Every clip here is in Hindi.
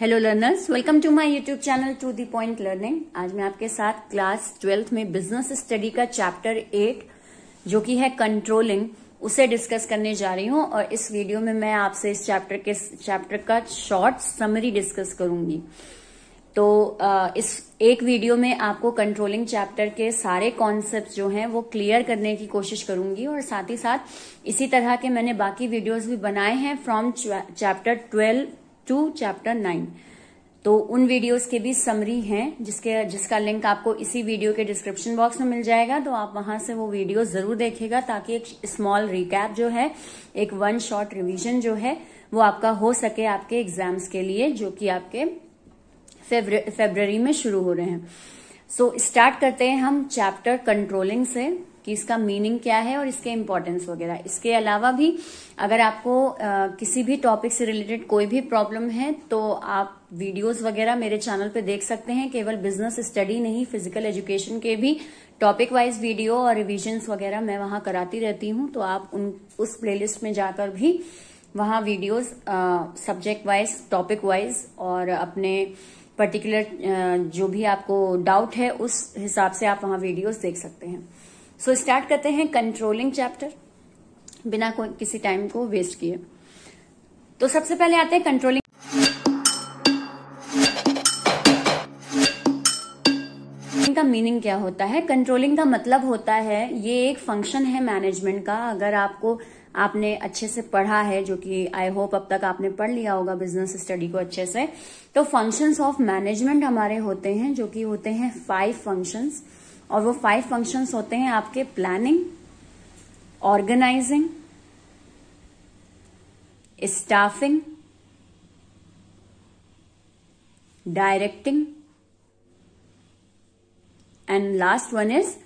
hello learners welcome to my YouTube channel to the point learning आज मैं आपके साथ क्लास ट्वेल्थ में बिजनेस स्टडी का चैप्टर एट जो कि है कंट्रोलिंग उसे डिस्कस करने जा रही हूँ और इस वीडियो में मैं आपसे इस चैप्टर के चैप्टर का शॉर्ट समरी डिस्कस करूंगी तो इस एक वीडियो में आपको कंट्रोलिंग चैप्टर के सारे कॉन्सेप्ट जो हैं वो क्लियर करने की कोशिश करूंगी और साथ ही साथ इसी तरह के मैंने बाकी वीडियोस भी बनाए हैं from chapter twelve to chapter nine तो उन वीडियोस के भी समरी हैं जिसके जिसका लिंक आपको इसी वीडियो के डिस्क्रिप्शन बॉक्स में मिल जाएगा तो आप वहां से वो वीडियो जरूर देखेगा ताकि एक स्मॉल रिकैप जो है एक वन शॉट रिवीजन जो है वो आपका हो सके आपके एग्जाम्स के लिए जो कि आपके फेबर, में शुरू हो रहे हैं सो so, स्टार्ट करते हैं हम चैप्टर कंट्रोलिंग से कि इसका मीनिंग क्या है और इसके इम्पोर्टेंस वगैरह इसके अलावा भी अगर आपको आ, किसी भी टॉपिक से रिलेटेड कोई भी प्रॉब्लम है तो आप वीडियोस वगैरह मेरे चैनल पे देख सकते हैं केवल बिजनेस स्टडी नहीं फिजिकल एजुकेशन के भी टॉपिक वाइज वीडियो और रिविजन्स वगैरह मैं वहां कराती रहती हूँ तो आप उन उस प्ले में जाकर भी वहाँ videos subject wise topic wise और अपने पर्टिकुलर जो भी आपको डाउट है उस हिसाब से आप वहां वीडियोस देख सकते हैं सो so, स्टार्ट करते हैं कंट्रोलिंग चैप्टर बिना कोई किसी टाइम को वेस्ट किए तो सबसे पहले आते हैं कंट्रोलिंग का मीनिंग क्या होता है कंट्रोलिंग का मतलब होता है ये एक फंक्शन है मैनेजमेंट का अगर आपको आपने अच्छे से पढ़ा है जो कि आई होप अब तक आपने पढ़ लिया होगा बिजनेस स्टडी को अच्छे से तो फंक्शंस ऑफ मैनेजमेंट हमारे होते हैं जो कि होते हैं फाइव फंक्शंस और वो फाइव फंक्शंस होते हैं आपके planning organising staffing directing and last one is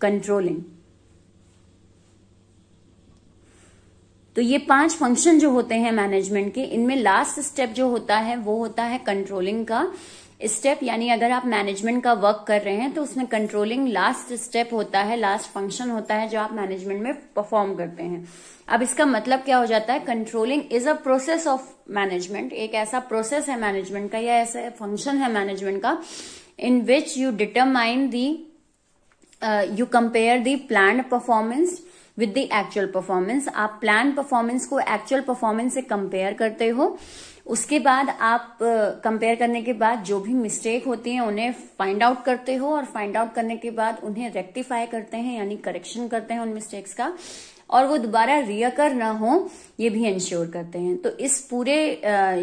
controlling तो ये पांच फंक्शन जो होते हैं मैनेजमेंट के इनमें लास्ट स्टेप जो होता है वो होता है कंट्रोलिंग का स्टेप यानी अगर आप मैनेजमेंट का वर्क कर रहे हैं तो उसमें कंट्रोलिंग लास्ट स्टेप होता है लास्ट फंक्शन होता है जो आप मैनेजमेंट में परफॉर्म करते हैं अब इसका मतलब क्या हो जाता है controlling is a process of management एक ऐसा प्रोसेस है मैनेजमेंट का या ऐसा फंक्शन है मैनेजमेंट का in which you determine the you compare the plan performance with the actual performance आप प्लान परफॉर्मेंस को एक्चुअल परफॉर्मेंस से कंपेयर करते हो उसके बाद आप कंपेयर करने के बाद जो भी मिस्टेक होती है उन्हें फाइंड आउट करते हो और फाइंड आउट करने के बाद उन्हें रेक्टिफाई करते हैं यानी करेक्शन करते हैं उन मिस्टेक्स का और वो दोबारा रियकर ना हो ये भी इंश्योर करते हैं तो इस पूरे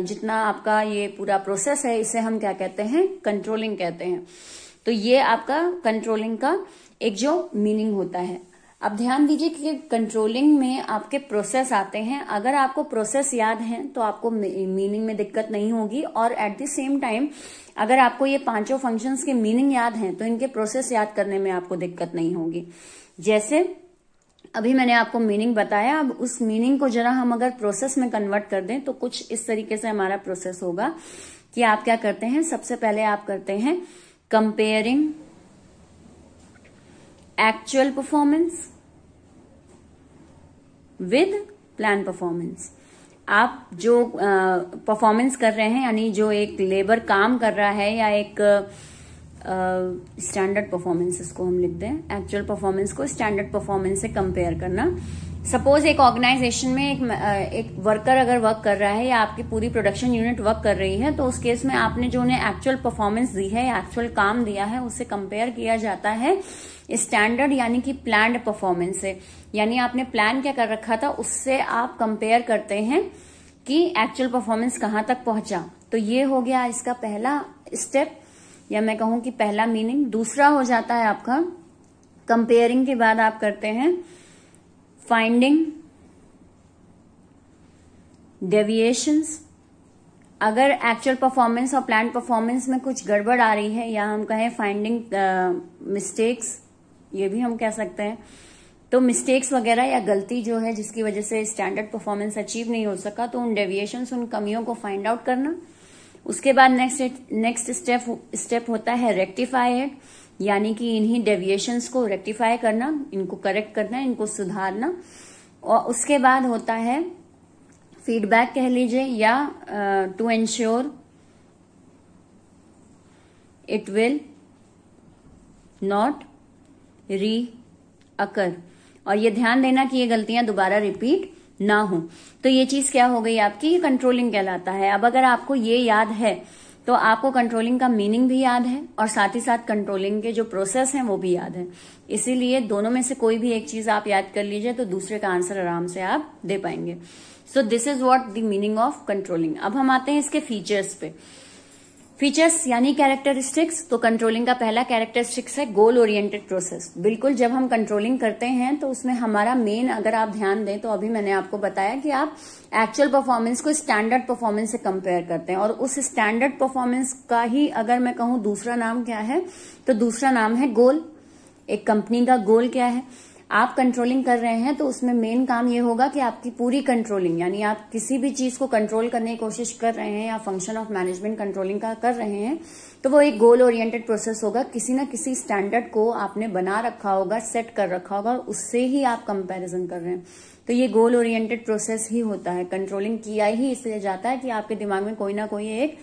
जितना आपका ये पूरा प्रोसेस है इसे हम क्या कहते हैं कंट्रोलिंग कहते हैं तो ये आपका कंट्रोलिंग का एक जो मीनिंग होता है अब ध्यान दीजिए कि कंट्रोलिंग में आपके प्रोसेस आते हैं अगर आपको प्रोसेस याद है तो आपको मीनिंग में दिक्कत नहीं होगी और एट द सेम टाइम अगर आपको ये पांचों फंक्शंस के मीनिंग याद हैं तो इनके प्रोसेस याद करने में आपको दिक्कत नहीं होगी जैसे अभी मैंने आपको मीनिंग बताया अब उस मीनिंग को जरा हम अगर प्रोसेस में कन्वर्ट कर दें तो कुछ इस तरीके से हमारा प्रोसेस होगा कि आप क्या करते हैं सबसे पहले आप करते हैं comparing actual performance with plan performance आप जो परफॉर्मेंस कर रहे हैं यानी जो एक लेबर काम कर रहा है या एक स्टैंडर्ड परफॉर्मेंस इसको हम लिखते हैं एक्चुअल परफॉर्मेंस को स्टैंडर्ड परफॉर्मेंस से कंपेयर करना सपोज एक ऑर्गेनाइजेशन में एक एक वर्कर अगर वर्क कर रहा है या आपकी पूरी प्रोडक्शन यूनिट वर्क कर रही है तो उस केस में आपने जो उन्हें एक्चुअल परफॉर्मेंस दी है या एक्चुअल काम दिया है उससे कंपेयर किया जाता है स्टैंडर्ड यानी कि प्लान्ड परफॉर्मेंस से यानी आपने प्लान क्या कर रखा था उससे आप कंपेयर करते हैं कि एक्चुअल परफॉर्मेंस कहाँ तक पहुंचा तो ये हो गया इसका पहला स्टेप या मैं कहूं कि पहला मीनिंग दूसरा हो जाता है आपका कंपेयरिंग के बाद आप करते हैं फाइंडिंग डेविएशंस अगर एक्चुअल परफॉर्मेंस और प्लान परफॉर्मेंस में कुछ गड़बड़ आ रही है या हम कहें फाइंडिंग मिस्टेक्स uh, ये भी हम कह सकते हैं तो मिस्टेक्स वगैरह या गलती जो है जिसकी वजह से स्टैंडर्ड परफॉर्मेंस अचीव नहीं हो सका तो उन डेविएशन उन कमियों को फाइंड आउट करना उसके बाद नेक्स्ट नेक्स्ट स्टेप स्टेप होता है रेक्टिफाई इट यानी कि इन्हीं डेविएशंस को रेक्टिफाई करना इनको करेक्ट करना इनको सुधारना और उसके बाद होता है फीडबैक कह लीजिए या to ensure it will not recur और ये ध्यान देना कि ये गलतियां दोबारा रिपीट ना हो तो ये चीज क्या हो गई आपकी ये कंट्रोलिंग कहलाता है अब अगर आपको ये याद है तो आपको कंट्रोलिंग का मीनिंग भी याद है और साथ ही साथ कंट्रोलिंग के जो प्रोसेस हैं वो भी याद है इसीलिए दोनों में से कोई भी एक चीज आप याद कर लीजिए तो दूसरे का आंसर आराम से आप दे पाएंगे so this is what the meaning of controlling अब हम आते हैं इसके फीचर्स पे फीचर्स यानी कैरेक्टरिस्टिक्स तो कंट्रोलिंग का पहला कैरेक्टरिस्टिक्स है गोल ओरिएंटेड प्रोसेस बिल्कुल जब हम कंट्रोलिंग करते हैं तो उसमें हमारा मेन अगर आप ध्यान दें तो अभी मैंने आपको बताया कि आप एक्चुअल परफॉर्मेंस को स्टैंडर्ड परफॉर्मेंस से कंपेयर करते हैं और उस स्टैंडर्ड परफॉर्मेंस का ही अगर मैं कहूं दूसरा नाम क्या है तो दूसरा नाम है गोल एक कंपनी का गोल क्या है आप कंट्रोलिंग कर रहे हैं तो उसमें मेन काम ये होगा कि आपकी पूरी कंट्रोलिंग यानी आप किसी भी चीज को कंट्रोल करने की कोशिश कर रहे हैं या फंक्शन ऑफ मैनेजमेंट कंट्रोलिंग का कर रहे हैं तो वो एक गोल ओरिएंटेड प्रोसेस होगा किसी ना किसी स्टैंडर्ड को आपने बना रखा होगा सेट कर रखा होगा उससे ही आप कंपेरिजन कर रहे हैं तो ये गोल ओरिएंटेड प्रोसेस ही होता है कंट्रोलिंग किया ही इसलिए जाता है कि आपके दिमाग में कोई ना कोई एक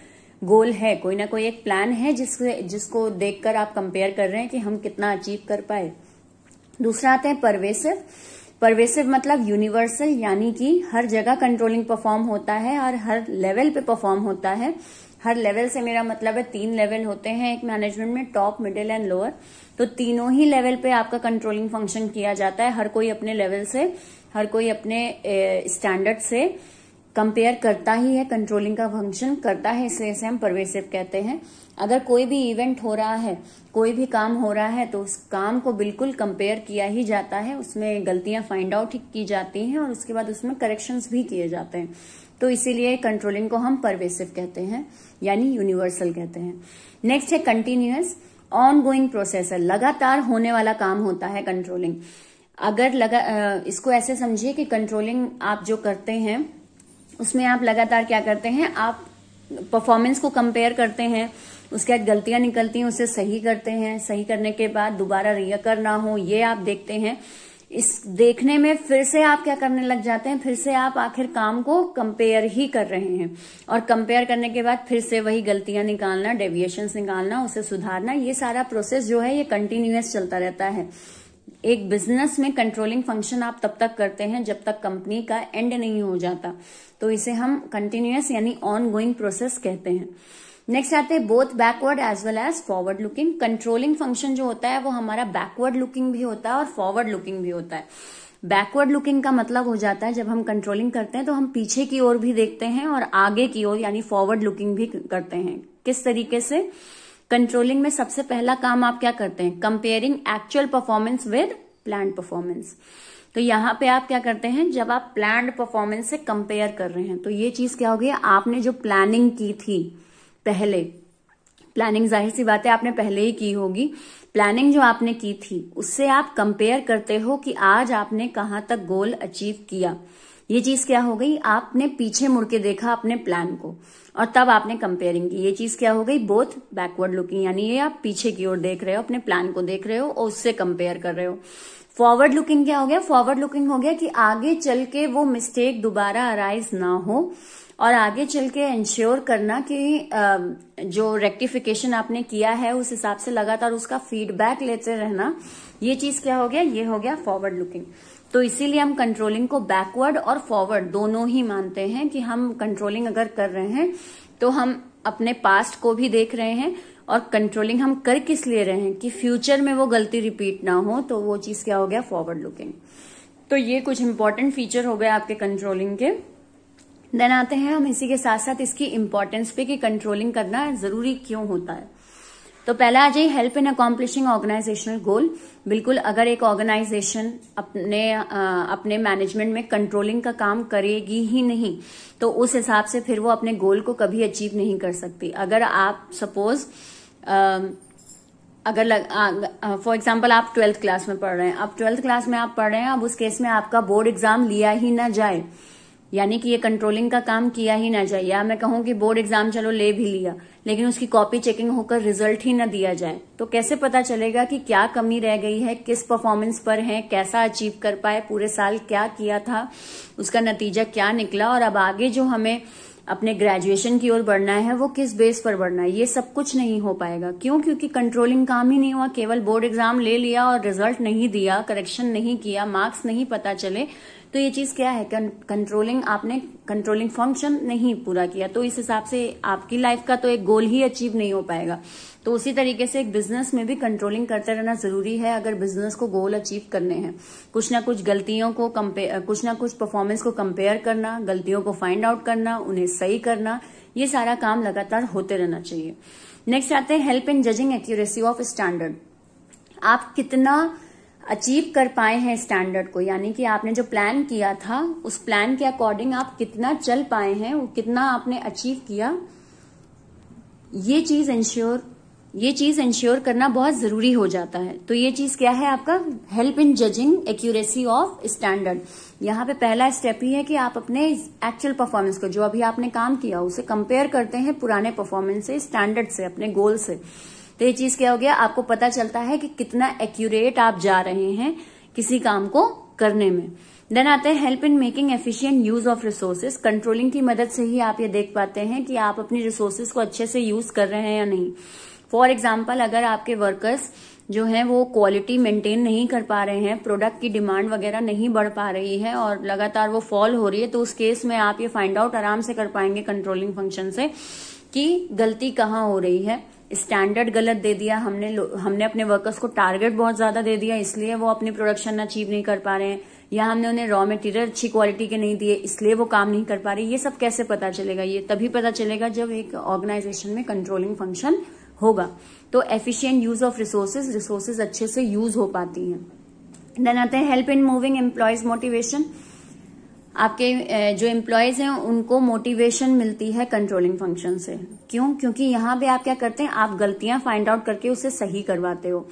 गोल है कोई ना कोई एक प्लान है जिसको जिसको देखकर आप कंपेयर कर रहे हैं कि हम कितना अचीव कर पाए दूसरा आता है परवेसिव परवेसिव मतलब यूनिवर्सल यानी कि हर जगह कंट्रोलिंग परफॉर्म होता है और हर लेवल पे परफॉर्म होता है हर लेवल से मेरा मतलब है तीन लेवल होते हैं एक मैनेजमेंट में टॉप मिडिल एंड लोअर तो तीनों ही लेवल पे आपका कंट्रोलिंग फंक्शन किया जाता है हर कोई अपने लेवल से हर कोई अपने स्टैंडर्ड से कंपेयर करता ही है कंट्रोलिंग का फंक्शन करता है इसलिए इसे हम परवेसिव कहते हैं अगर कोई भी इवेंट हो रहा है कोई भी काम हो रहा है तो उस काम को बिल्कुल कंपेयर किया ही जाता है उसमें गलतियां फाइंड आउट की जाती हैं और उसके बाद उसमें करेक्शंस भी किए जाते हैं तो इसीलिए कंट्रोलिंग को हम परवेसिव कहते हैं यानी यूनिवर्सल कहते हैं नेक्स्ट है कंटिन्यूस ऑन गोइंग प्रोसेस है लगातार होने वाला काम होता है कंट्रोलिंग अगर लगा इसको ऐसे समझिए कि कंट्रोलिंग आप जो करते हैं उसमें आप लगातार क्या करते हैं आप परफॉर्मेंस को कंपेयर करते हैं उसके बाद गलतियां निकलती हैं उसे सही करते हैं सही करने के बाद दोबारा रियकर ना हो ये आप देखते हैं इस देखने में फिर से आप क्या करने लग जाते हैं फिर से आप आखिर काम को कंपेयर ही कर रहे हैं और कंपेयर करने के बाद फिर से वही गलतियां निकालना डेविएशंस निकालना उसे सुधारना ये सारा प्रोसेस जो है ये कंटिन्यूस चलता रहता है एक बिजनेस में कंट्रोलिंग फंक्शन आप तब तक करते हैं जब तक कंपनी का एंड नहीं हो जाता तो इसे हम कंटिन्यूस यानी ऑन गोइंग प्रोसेस कहते हैं नेक्स्ट आते हैं both backward as well as forward looking controlling function जो होता है वो हमारा बैकवर्ड लुकिंग भी होता है और फॉरवर्ड लुकिंग भी होता है बैकवर्ड लुकिंग का मतलब हो जाता है जब हम कंट्रोलिंग करते हैं तो हम पीछे की ओर भी देखते हैं और आगे की ओर यानी फॉरवर्ड लुकिंग भी करते हैं किस तरीके से कंट्रोलिंग में सबसे पहला काम आप क्या करते हैं comparing actual performance with plan performance तो यहां पे आप क्या करते हैं जब आप प्लान परफॉर्मेंस से कंपेयर कर रहे हैं तो ये चीज क्या होगी आपने जो प्लानिंग की थी पहले प्लानिंग जाहिर सी बात है आपने पहले ही की होगी प्लानिंग जो आपने की थी उससे आप कंपेयर करते हो कि आज आपने कहां तक गोल अचीव किया ये चीज क्या हो गई आपने पीछे मुड़के देखा अपने प्लान को और तब आपने कंपेयरिंग की ये चीज क्या हो गई बोथ बैकवर्ड लुकिंग यानी ये आप पीछे की ओर देख रहे हो अपने प्लान को देख रहे हो और उससे कंपेयर कर रहे हो फॉरवर्ड लुकिंग क्या हो गया फॉरवर्ड लुकिंग हो गया कि आगे चल के वो मिस्टेक दोबारा अराइज ना हो और आगे चल के इंश्योर करना कि जो रेक्टिफिकेशन आपने किया है उस हिसाब से लगातार उसका फीडबैक लेते रहना ये चीज क्या हो गया ये हो गया फॉरवर्ड लुकिंग तो इसीलिए हम कंट्रोलिंग को बैकवर्ड और फॉरवर्ड दोनों ही मानते हैं कि हम कंट्रोलिंग अगर कर रहे हैं तो हम अपने पास्ट को भी देख रहे हैं और कंट्रोलिंग हम कर किस लिए रहे हैं कि फ्यूचर में वो गलती रिपीट ना हो तो वो चीज क्या हो गया फॉरवर्ड लुकिंग तो ये कुछ इंपॉर्टेंट फीचर हो गए आपके कंट्रोलिंग के देन आते हैं हम इसी के साथ साथ इसकी इम्पोर्टेंस पे कि कंट्रोलिंग करना जरूरी क्यों होता है तो पहला आ जाइए हेल्प इन अकॉम्पलिशिंग ऑर्गेनाइजेशनल गोल बिल्कुल अगर एक ऑर्गेनाइजेशन अपने आ, अपने मैनेजमेंट में कंट्रोलिंग का काम करेगी ही नहीं तो उस हिसाब से फिर वो अपने गोल को कभी अचीव नहीं कर सकती अगर आप सपोज अगर फॉर एग्जाम्पल आप ट्वेल्थ क्लास में पढ़ रहे हैं अब ट्वेल्थ क्लास में आप पढ़ रहे हैं अब उस केस में आपका बोर्ड एग्जाम लिया ही ना जाए यानी कि ये कंट्रोलिंग का काम किया ही ना जाए या मैं कहूँ कि बोर्ड एग्जाम चलो ले भी लिया लेकिन उसकी कॉपी चेकिंग होकर रिजल्ट ही ना दिया जाए तो कैसे पता चलेगा कि क्या कमी रह गई है किस परफॉर्मेंस पर है कैसा अचीव कर पाए पूरे साल क्या किया था उसका नतीजा क्या निकला और अब आगे जो हमें अपने ग्रेजुएशन की ओर बढ़ना है वो किस बेस पर बढ़ना है ये सब कुछ नहीं हो पाएगा क्यों क्योंकि कंट्रोलिंग काम ही नहीं हुआ केवल बोर्ड एग्जाम ले लिया और रिजल्ट नहीं दिया करेक्शन नहीं किया मार्क्स नहीं पता चले तो ये चीज क्या है कंट्रोलिंग आपने कंट्रोलिंग फंक्शन नहीं पूरा किया तो इस हिसाब से आपकी लाइफ का तो एक गोल ही अचीव नहीं हो पाएगा तो उसी तरीके से एक बिजनेस में भी कंट्रोलिंग करते रहना जरूरी है अगर बिजनेस को गोल अचीव करने हैं कुछ ना कुछ गलतियों को कंपेयर कुछ ना कुछ परफॉर्मेंस को कंपेयर करना गलतियों को फाइंड आउट करना उन्हें सही करना ये सारा काम लगातार होते रहना चाहिए नेक्स्ट आते हैं help in judging accuracy of standard आप कितना अचीव कर पाए हैं स्टैंडर्ड को यानी कि आपने जो प्लान किया था उस प्लान के अकॉर्डिंग आप कितना चल पाए हैं वो कितना आपने अचीव किया ये चीज इंश्योर ये चीज इंश्योर करना बहुत जरूरी हो जाता है तो ये चीज क्या है आपका help in judging accuracy of standard यहाँ पे पहला स्टेप ही है कि आप अपने एक्चुअल परफॉर्मेंस को जो अभी आपने काम किया उसे कंपेयर करते हैं पुराने परफॉर्मेंस से स्टैंडर्ड से अपने गोल से तो ये चीज क्या हो गया आपको पता चलता है कि कितना एक्यूरेट आप जा रहे हैं किसी काम को करने में देन आते हैं help in making efficient use of resources controlling की मदद से ही आप ये देख पाते हैं कि आप अपनी रिसोर्सेज को अच्छे से यूज कर रहे हैं या नहीं फॉर एग्जाम्पल अगर आपके वर्कर्स जो है वो क्वालिटी मेंटेन नहीं कर पा रहे हैं प्रोडक्ट की डिमांड वगैरह नहीं बढ़ पा रही है और लगातार वो फॉल हो रही है तो उस केस में आप ये फाइंड आउट आराम से कर पाएंगे कंट्रोलिंग फंक्शन से कि गलती कहाँ हो रही है स्टैंडर्ड गलत दे दिया हमने हमने अपने वर्कर्स को टारगेट बहुत ज्यादा दे दिया इसलिए वो अपनी प्रोडक्शन अचीव नहीं कर पा रहे हैं या हमने उन्हें रॉ मटेरियल अच्छी क्वालिटी के नहीं दिए इसलिए वो काम नहीं कर पा रहे ये सब कैसे पता चलेगा ये तभी पता चलेगा जब एक ऑर्गेनाइजेशन में कंट्रोलिंग फंक्शन होगा तो efficient use of resources resources अच्छे से यूज हो पाती हैं देन आते हैं help in moving employees motivation आपके जो एम्प्लॉयज हैं उनको मोटिवेशन मिलती है कंट्रोलिंग फंक्शन से क्यों क्योंकि यहां पे आप क्या करते हैं आप गलतियां फाइंड आउट करके उसे सही करवाते हो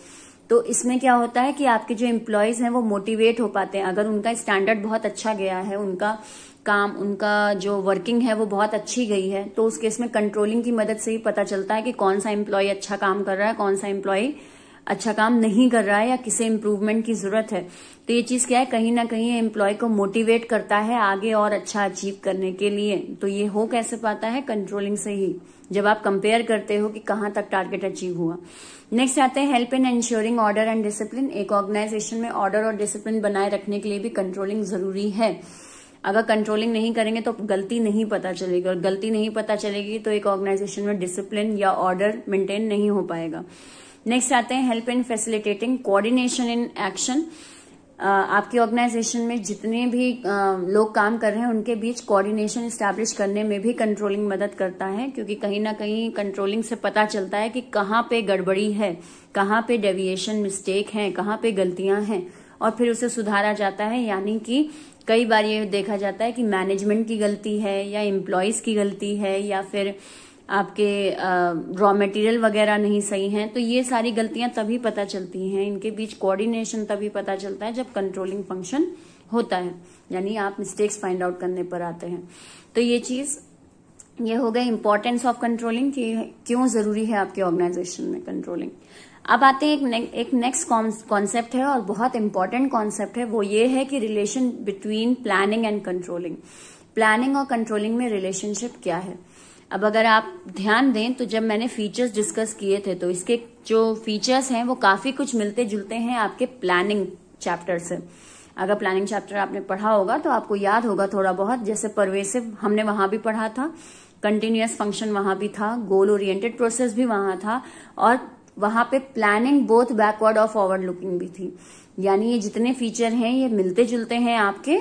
तो इसमें क्या होता है कि आपके जो एम्प्लॉयज हैं वो मोटिवेट हो पाते हैं अगर उनका स्टैंडर्ड बहुत अच्छा गया है उनका काम उनका जो वर्किंग है वो बहुत अच्छी गई है तो उस केस में कंट्रोलिंग की मदद से ही पता चलता है कि कौन सा एम्प्लॉय अच्छा काम कर रहा है कौन सा एम्प्लॉय अच्छा काम नहीं कर रहा है या किसे इम्प्रूवमेंट की जरूरत है तो ये चीज क्या है कहीं ना कहीं एम्प्लॉय को मोटिवेट करता है आगे और अच्छा अचीव करने के लिए तो ये हो कैसे पाता है कंट्रोलिंग से ही जब आप कंपेयर करते हो कि कहाँ तक टारगेट अचीव हुआ नेक्स्ट आते हैं help in ensuring order and discipline एक ऑर्गेनाइजेशन में ऑर्डर और डिसिप्लिन बनाए रखने के लिए भी कंट्रोलिंग जरूरी है अगर कंट्रोलिंग नहीं करेंगे तो गलती नहीं पता चलेगी और गलती नहीं पता चलेगी तो एक ऑर्गेनाइजेशन में डिसिप्लिन या ऑर्डर मेंटेन नहीं हो पाएगा नेक्स्ट आते हैं help in facilitating coordination in action आपकी ऑर्गेनाइजेशन में जितने भी लोग काम कर रहे हैं उनके बीच कोऑर्डिनेशन स्टैब्लिश करने में भी कंट्रोलिंग मदद करता है क्योंकि कहीं ना कहीं कंट्रोलिंग से पता चलता है कि कहाँ पे गड़बड़ी है कहाँ पे डेविएशन मिस्टेक है कहाँ पे गलतियां हैं और फिर उसे सुधारा जाता है यानी कि कई बार ये देखा जाता है कि मैनेजमेंट की गलती है या एम्प्लॉयज की गलती है या फिर आपके रॉ मटेरियल वगैरह नहीं सही हैं तो ये सारी गलतियां तभी पता चलती हैं इनके बीच कोऑर्डिनेशन तभी पता चलता है जब कंट्रोलिंग फंक्शन होता है यानी आप मिस्टेक्स फाइंड आउट करने पर आते हैं तो ये चीज ये हो गई इंपॉर्टेंस ऑफ कंट्रोलिंग कि क्यों जरूरी है आपके ऑर्गेनाइजेशन में कंट्रोलिंग अब आते हैं एक एक नेक्स्ट कॉन्सेप्ट है और बहुत इंपॉर्टेंट कॉन्सेप्ट है वो ये है कि relation between planning and controlling planning और कंट्रोलिंग में रिलेशनशिप क्या है अब अगर आप ध्यान दें तो जब मैंने फीचर्स डिस्कस किए थे तो इसके जो फीचर्स हैं वो काफी कुछ मिलते जुलते हैं आपके प्लानिंग चैप्टर से अगर प्लानिंग चैप्टर आपने पढ़ा होगा तो आपको याद होगा थोड़ा बहुत जैसे परवेसिव हमने वहां भी पढ़ा था कंटिन्यूस फंक्शन वहां भी था गोल ओरिएंटेड प्रोसेस भी वहां था और वहां पे प्लानिंग बोथ बैकवर्ड और फॉरवर्ड लुकिंग भी थी यानी ये जितने फीचर हैं ये मिलते जुलते हैं आपके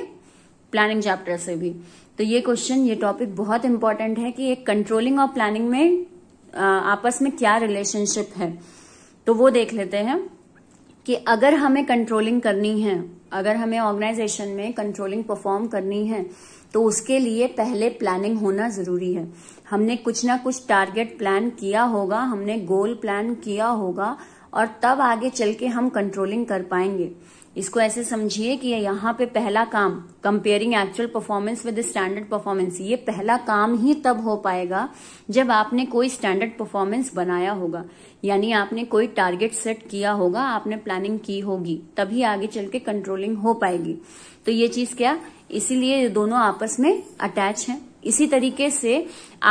प्लानिंग चैप्टर से भी तो ये क्वेश्चन ये टॉपिक बहुत इंपॉर्टेंट है कि एक कंट्रोलिंग और प्लानिंग में आपस में क्या रिलेशनशिप है तो वो देख लेते हैं कि अगर हमें कंट्रोलिंग करनी है अगर हमें ऑर्गेनाइजेशन में कंट्रोलिंग परफॉर्म करनी है तो उसके लिए पहले प्लानिंग होना जरूरी है हमने कुछ ना कुछ टारगेट प्लान किया होगा हमने गोल प्लान किया होगा और तब आगे चल के हम कंट्रोलिंग कर पाएंगे इसको ऐसे समझिए कि यहाँ पे पहला काम comparing actual performance with standard performance ये पहला काम ही तब हो पाएगा जब आपने कोई स्टैंडर्ड परफॉर्मेंस बनाया होगा यानी आपने कोई टारगेट सेट किया होगा आपने प्लानिंग की होगी तभी आगे चल के कंट्रोलिंग हो पाएगी तो ये चीज क्या इसीलिए दोनों आपस में अटैच है इसी तरीके से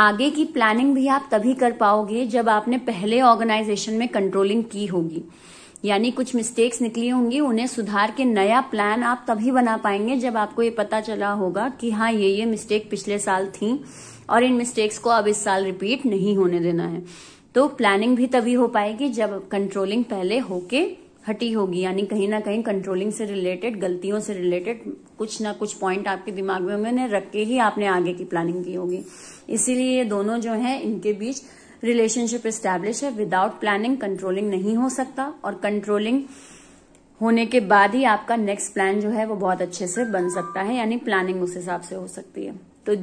आगे की प्लानिंग भी आप तभी कर पाओगे जब आपने पहले ऑर्गेनाइजेशन में कंट्रोलिंग की होगी यानी कुछ मिस्टेक्स निकली होंगी उन्हें सुधार के नया प्लान आप तभी बना पाएंगे जब आपको ये पता चला होगा कि हाँ ये ये मिस्टेक पिछले साल थी और इन मिस्टेक्स को अब इस साल रिपीट नहीं होने देना है तो प्लानिंग भी तभी हो पाएगी जब कंट्रोलिंग पहले होके हटी होगी यानी कहीं ना कहीं कंट्रोलिंग से रिलेटेड गलतियों से रिलेटेड कुछ ना कुछ पॉइंट आपके दिमाग में रख के ही आपने आगे की प्लानिंग की होगी इसीलिए ये दोनों जो है इनके बीच रिलेशनशिप स्टैब्लिश है विदाउट प्लानिंग कंट्रोलिंग नहीं हो सकता और कंट्रोलिंग होने के बाद ही आपका नेक्स्ट प्लान जो है वो बहुत अच्छे से बन सकता है यानी प्लानिंग उस हिसाब से हो सकती है तो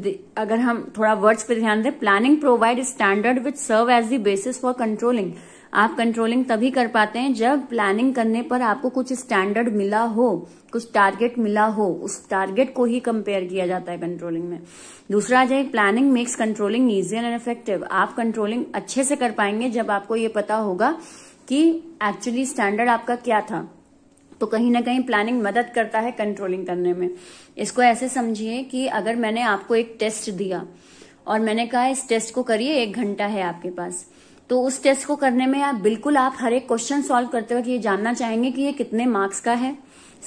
अगर हम थोड़ा वर्ड्स पर ध्यान दें planning provide standard which serve as the basis for controlling आप कंट्रोलिंग तभी कर पाते हैं जब प्लानिंग करने पर आपको कुछ स्टैंडर्ड मिला हो कुछ टारगेट मिला हो उस टारगेट को ही कंपेयर किया जाता है कंट्रोलिंग में दूसरा जाए planning makes controlling easy and effective आप कंट्रोलिंग अच्छे से कर पाएंगे जब आपको ये पता होगा कि एक्चुअली स्टैंडर्ड आपका क्या था तो कहीं ना कहीं प्लानिंग मदद करता है कंट्रोलिंग करने में इसको ऐसे समझिए कि अगर मैंने आपको एक टेस्ट दिया और मैंने कहा इस टेस्ट को करिए एक घंटा है आपके पास तो उस टेस्ट को करने में आप बिल्कुल आप हर एक क्वेश्चन सॉल्व करते वक्त ये जानना चाहेंगे कि ये कितने मार्क्स का है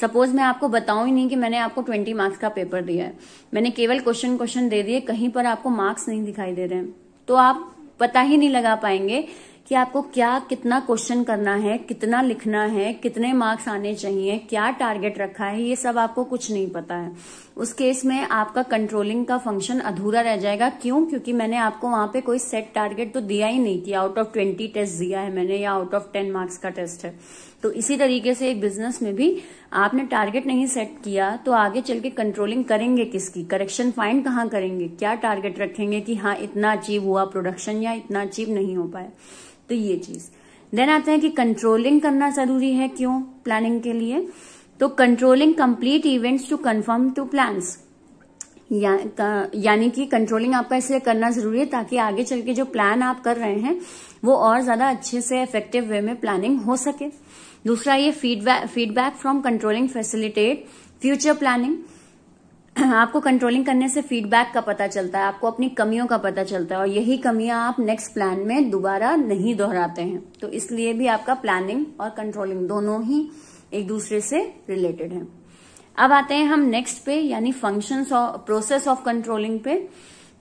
सपोज मैं आपको बताऊं ही नहीं कि मैंने आपको ट्वेंटी मार्क्स का पेपर दिया है मैंने केवल क्वेश्चन क्वेश्चन दे दिए कहीं पर आपको मार्क्स नहीं दिखाई दे रहे हैं तो आप पता ही नहीं लगा पाएंगे कि आपको क्या कितना क्वेश्चन करना है कितना लिखना है कितने मार्क्स आने चाहिए क्या टारगेट रखा है ये सब आपको कुछ नहीं पता है उस केस में आपका कंट्रोलिंग का फंक्शन अधूरा रह जाएगा क्यों क्योंकि मैंने आपको वहां पे कोई सेट टारगेट तो दिया ही नहीं कि आउट ऑफ ट्वेंटी टेस्ट दिया है मैंने या आउट ऑफ टेन मार्क्स का टेस्ट है तो इसी तरीके से एक बिजनेस में भी आपने टारगेट नहीं सेट किया तो आगे चल के कंट्रोलिंग करेंगे किसकी करेक्शन फाइंड कहाँ करेंगे क्या टारगेट रखेंगे कि हाँ इतना अचीव हुआ प्रोडक्शन या इतना अचीव नहीं हो पाया तो ये चीज देन आते हैं कि कंट्रोलिंग करना जरूरी है क्यों प्लानिंग के लिए तो controlling complete events to conform to plans यानी कि कंट्रोलिंग आपका इसलिए करना जरूरी है ताकि आगे चल के जो प्लान आप कर रहे हैं वो और ज्यादा अच्छे से इफेक्टिव वे में प्लानिंग हो सके दूसरा ये feedback feedback from controlling facilitate future planning आपको कंट्रोलिंग करने से फीडबैक का पता चलता है आपको अपनी कमियों का पता चलता है और यही कमियां आप नेक्स्ट प्लान में दोबारा नहीं दोहराते हैं तो इसलिए भी आपका प्लानिंग और कंट्रोलिंग दोनों ही एक दूसरे से रिलेटेड है अब आते हैं हम नेक्स्ट पे यानी फंक्शन प्रोसेस ऑफ कंट्रोलिंग पे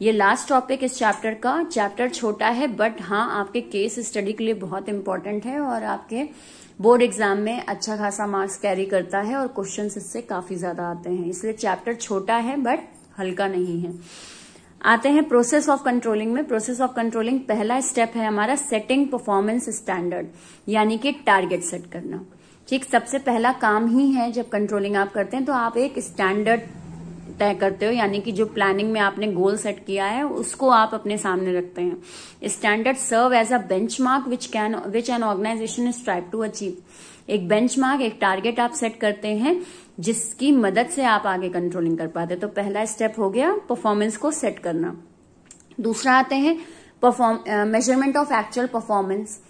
ये लास्ट टॉपिक इस चैप्टर का चैप्टर छोटा है बट हाँ आपके केस स्टडी के लिए बहुत इंपॉर्टेंट है और आपके बोर्ड एग्जाम में अच्छा खासा मार्क्स कैरी करता है और क्वेश्चन इससे काफी ज्यादा आते हैं इसलिए चैप्टर छोटा है बट हल्का नहीं है आते हैं प्रोसेस ऑफ कंट्रोलिंग में प्रोसेस ऑफ कंट्रोलिंग पहला स्टेप है हमारा सेटिंग परफॉर्मेंस स्टैंडर्ड यानी कि टारगेट सेट करना ठीक सबसे पहला काम ही है जब कंट्रोलिंग आप करते हैं तो आप एक स्टैंडर्ड तय करते हो यानी कि जो प्लानिंग में आपने गोल सेट किया है उसको आप अपने सामने रखते हैं standard serve as a benchmark which can which an organisation strive to achieve एक बेंच मार्क एक टारगेट आप सेट करते हैं जिसकी मदद से आप आगे कंट्रोलिंग कर पाते तो पहला स्टेप हो गया परफॉर्मेंस को सेट करना दूसरा आते हैं perform measurement of actual performance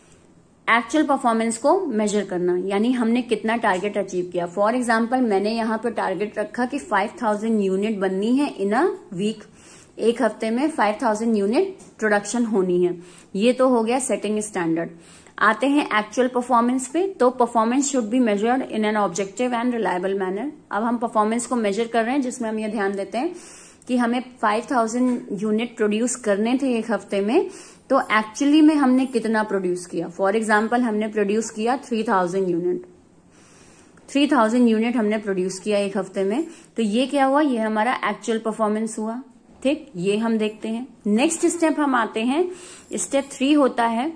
actual performance को मेजर करना यानी हमने कितना टारगेट अचीव किया फॉर एग्जाम्पल मैंने यहाँ पर टारगेट रखा कि 5000 यूनिट बननी है इन अ वीक एक हफ्ते में 5000 यूनिट प्रोडक्शन होनी है ये तो हो गया सेटिंग स्टैंडर्ड आते हैं एक्चुअल परफॉर्मेंस पे तो performance should be measured in an objective and reliable manner अब हम परफॉर्मेंस को मेजर कर रहे हैं जिसमें हम ये ध्यान देते हैं कि हमें 5000 यूनिट प्रोड्यूस करने थे एक हफ्ते में तो एक्चुअली में हमने कितना प्रोड्यूस किया फॉर एग्जाम्पल हमने प्रोड्यूस किया three thousand unit three thousand unit हमने प्रोड्यूस किया एक हफ्ते में तो ये क्या हुआ ये हमारा एक्चुअल परफॉर्मेंस हुआ ठीक ये हम देखते हैं नेक्स्ट स्टेप हम आते हैं स्टेप थ्री होता है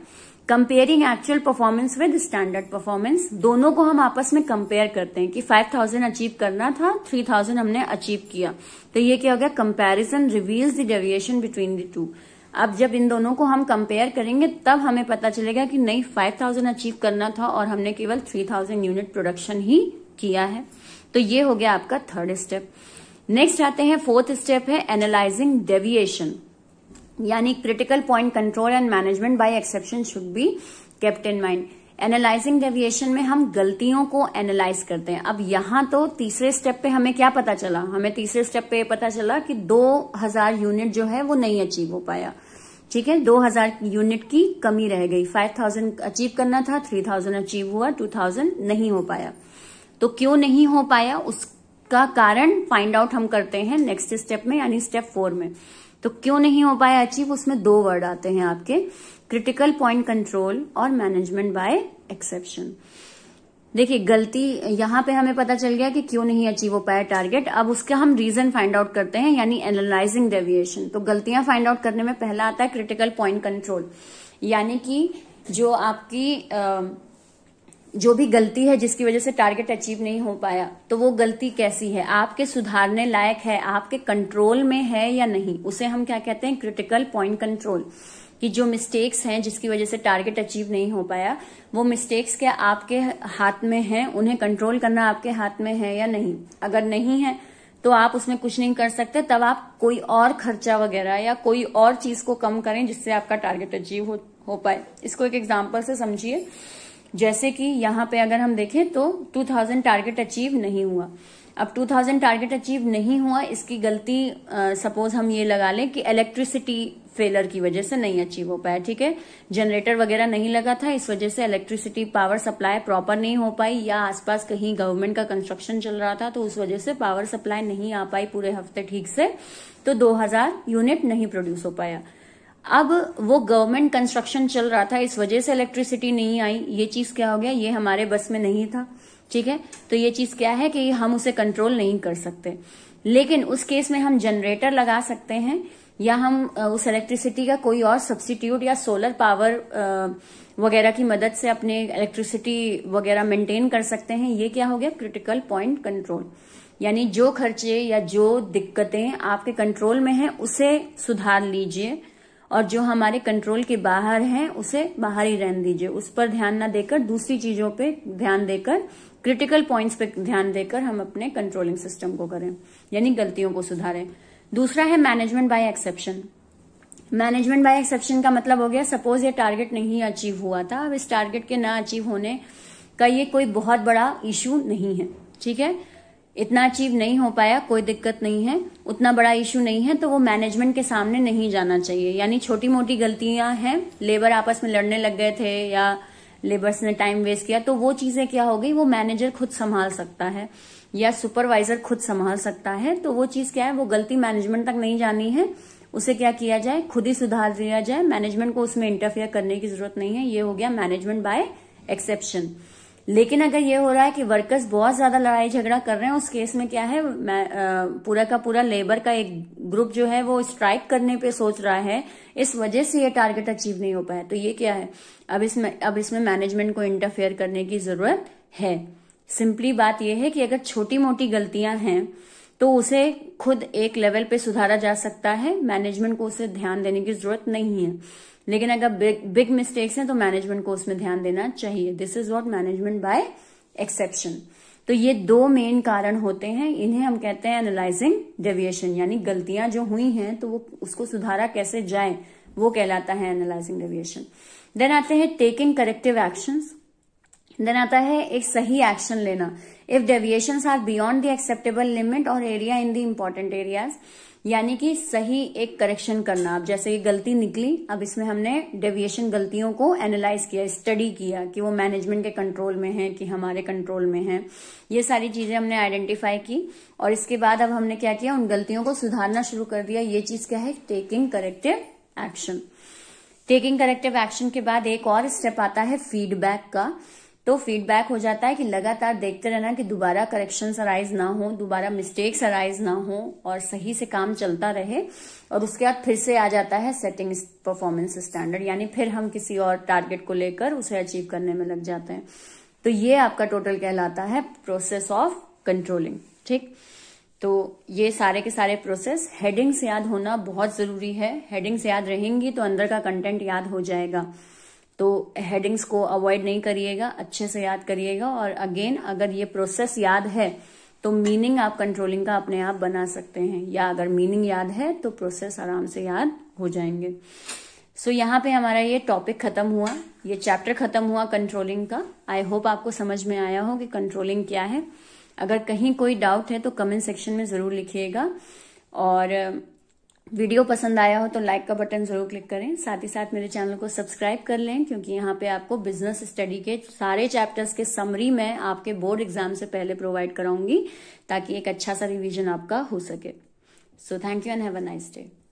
comparing actual performance with standard performance दोनों को हम आपस में कंपेयर करते हैं कि 5000 अचीव करना था 3000 हमने अचीव किया तो ये क्या हो गया comparison reveals the deviation between the two अब जब इन दोनों को हम कंपेयर करेंगे तब हमें पता चलेगा कि नहीं 5000 अचीव करना था और हमने केवल 3000 यूनिट प्रोडक्शन ही किया है तो ये हो गया आपका थर्ड स्टेप नेक्स्ट आते हैं फोर्थ स्टेप है एनालाइजिंग डेविएशन यानी critical point control and management by exception should be kept in mind analysing deviation में हम गलतियों को एनालाइज करते हैं अब यहां तो तीसरे स्टेप पे हमें क्या पता चला हमें तीसरे स्टेप पे पता चला कि 2000 यूनिट जो है वो नहीं अचीव हो पाया ठीक है 2000 यूनिट की कमी रह गई 5000 अचीव करना था 3000 अचीव हुआ 2000 नहीं हो पाया तो क्यों नहीं हो पाया उसका कारण फाइंड आउट हम करते हैं नेक्स्ट स्टेप में यानी स्टेप फोर में तो क्यों नहीं हो पाया अचीव उसमें दो वर्ड आते हैं आपके क्रिटिकल पॉइंट कंट्रोल और मैनेजमेंट बाय एक्सेप्शन देखिए गलती यहाँ पे हमें पता चल गया कि क्यों नहीं अचीव हो पाया टारगेट अब उसका हम रीजन फाइंड आउट करते हैं यानी एनालाइजिंग डेविएशन तो गलतियां फाइंड आउट करने में पहला आता है क्रिटिकल पॉइंट कंट्रोल यानी कि जो आपकी जो भी गलती है जिसकी वजह से टारगेट अचीव नहीं हो पाया तो वो गलती कैसी है आपके सुधारने लायक है आपके कंट्रोल में है या नहीं उसे हम क्या कहते हैं क्रिटिकल पॉइंट कंट्रोल कि जो मिस्टेक्स हैं जिसकी वजह से टारगेट अचीव नहीं हो पाया वो मिस्टेक्स क्या आपके हाथ में हैं उन्हें कंट्रोल करना आपके हाथ में है या नहीं अगर नहीं है तो आप उसमें कुछ नहीं कर सकते तब आप कोई और खर्चा वगैरह या कोई और चीज को कम करें जिससे आपका टारगेट अचीव हो, हो पाए इसको एक एग्जाम्पल से समझिए जैसे कि यहां पे अगर हम देखें तो 2000 टारगेट अचीव नहीं हुआ अब 2000 टारगेट अचीव नहीं हुआ इसकी गलती सपोज हम ये लगा लें कि इलेक्ट्रिसिटी फेलर की वजह से नहीं अचीव हो पाया ठीक है जनरेटर वगैरह नहीं लगा था इस वजह से इलेक्ट्रिसिटी पावर सप्लाई प्रॉपर नहीं हो पाई या आसपास कहीं गवर्नमेंट का कंस्ट्रक्शन चल रहा था तो उस वजह से पावर सप्लाई नहीं आ पाई पूरे हफ्ते ठीक से तो 2000 यूनिट नहीं प्रोड्यूस हो पाया अब वो गवर्नमेंट कंस्ट्रक्शन चल रहा था इस वजह से इलेक्ट्रिसिटी नहीं आई ये चीज क्या हो गया ये हमारे बस में नहीं था ठीक है तो ये चीज क्या है कि हम उसे कंट्रोल नहीं कर सकते लेकिन उस केस में हम जनरेटर लगा सकते हैं या हम उस इलेक्ट्रिसिटी का कोई और सब्सिट्यूट या सोलर पावर वगैरह की मदद से अपने इलेक्ट्रिसिटी वगैरह मेंटेन कर सकते हैं ये क्या हो गया क्रिटिकल पॉइंट कंट्रोल यानी जो खर्चे या जो दिक्कतें आपके कंट्रोल में हैं उसे सुधार लीजिए और जो हमारे कंट्रोल के बाहर है उसे बाहर ही रहने दीजिए उस पर ध्यान ना देकर दूसरी चीजों पे ध्यान देकर क्रिटिकल पॉइंट्स पे ध्यान देकर हम अपने कंट्रोलिंग सिस्टम को करें यानी गलतियों को सुधारें दूसरा है management by exception management by exception का मतलब हो गया सपोज ये टारगेट नहीं अचीव हुआ था अब इस टारगेट के ना अचीव होने का ये कोई बहुत बड़ा इशू नहीं है ठीक है इतना अचीव नहीं हो पाया कोई दिक्कत नहीं है उतना बड़ा इशू नहीं है तो वो मैनेजमेंट के सामने नहीं जाना चाहिए यानी छोटी मोटी गलतियां हैं लेबर आपस में लड़ने लग गए थे या लेबर्स ने टाइम वेस्ट किया तो वो चीजें क्या हो गई वो मैनेजर खुद संभाल सकता है या सुपरवाइजर खुद संभाल सकता है तो वो चीज क्या है वो गलती मैनेजमेंट तक नहीं जानी है उसे क्या किया जाए खुद ही सुधार दिया जाए मैनेजमेंट को उसमें इंटरफेयर करने की जरूरत नहीं है ये हो गया मैनेजमेंट बाय एक्सेप्शन लेकिन अगर ये हो रहा है कि वर्कर्स बहुत ज्यादा लड़ाई झगड़ा कर रहे हैं उस केस में क्या है पूरा का पूरा लेबर का एक ग्रुप जो है वो स्ट्राइक करने पे सोच रहा है इस वजह से ये टारगेट अचीव नहीं हो पाया तो ये क्या है अब इसमें अब इसमें मैनेजमेंट को इंटरफेयर करने की जरूरत है सिंपली बात यह है कि अगर छोटी मोटी गलतियां हैं तो उसे खुद एक लेवल पे सुधारा जा सकता है मैनेजमेंट को उसे ध्यान देने की जरूरत नहीं है लेकिन अगर बिग बिग मिस्टेक्स हैं तो मैनेजमेंट को उसमें ध्यान देना चाहिए this is what management by exception तो ये दो मेन कारण होते हैं इन्हें हम कहते हैं एनालाइजिंग डेविएशन यानी गलतियां जो हुई हैं तो वो उसको सुधारा कैसे जाए वो कहलाता है एनालाइजिंग डेविएशन देन आते हैं टेकिंग करेक्टिव एक्शन देन आता है एक सही एक्शन लेना if deviation are beyond the acceptable limit और area in the important areas यानी कि सही एक करेक्शन करना अब जैसे ये गलती निकली अब इसमें हमने डेविएशन गलतियों को एनालाइज किया स्टडी किया कि वो मैनेजमेंट के कंट्रोल में है कि हमारे कंट्रोल में है ये सारी चीजें हमने आइडेंटिफाई की और इसके बाद अब हमने क्या किया उन गलतियों को सुधारना शुरू कर दिया ये चीज क्या है taking corrective action taking corrective action के बाद एक और स्टेप आता है फीडबैक का तो फीडबैक हो जाता है कि लगातार देखते रहना कि दोबारा करेक्शन अराइज ना हो दोबारा मिस्टेक्स अराइज ना हो और सही से काम चलता रहे और उसके बाद फिर से आ जाता है सेटिंग परफॉर्मेंस स्टैंडर्ड यानी फिर हम किसी और टारगेट को लेकर उसे अचीव करने में लग जाते हैं तो ये आपका टोटल कहलाता है प्रोसेस ऑफ कंट्रोलिंग ठीक तो ये सारे के सारे प्रोसेस हेडिंग्स याद होना बहुत जरूरी है हेडिंग्स याद रहेंगी तो अंदर का कंटेंट याद हो जाएगा तो हेडिंग्स को अवॉइड नहीं करिएगा अच्छे से याद करिएगा और अगेन अगर ये प्रोसेस याद है तो मीनिंग आप कंट्रोलिंग का अपने आप बना सकते हैं या अगर मीनिंग याद है तो प्रोसेस आराम से याद हो जाएंगे सो so, यहाँ पे हमारा ये टॉपिक खत्म हुआ ये चैप्टर खत्म हुआ कंट्रोलिंग का आई होप आपको समझ में आया हो कि कंट्रोलिंग क्या है अगर कहीं कोई डाउट है तो कमेंट सेक्शन में जरूर लिखिएगा और वीडियो पसंद आया हो तो लाइक का बटन जरूर क्लिक करें साथ ही साथ मेरे चैनल को सब्सक्राइब कर लें क्योंकि यहाँ पे आपको बिजनेस स्टडी के सारे चैप्टर्स के समरी मैं आपके बोर्ड एग्जाम से पहले प्रोवाइड कराऊंगी ताकि एक अच्छा सा रिवीजन आपका हो सके so thank you and have a nice day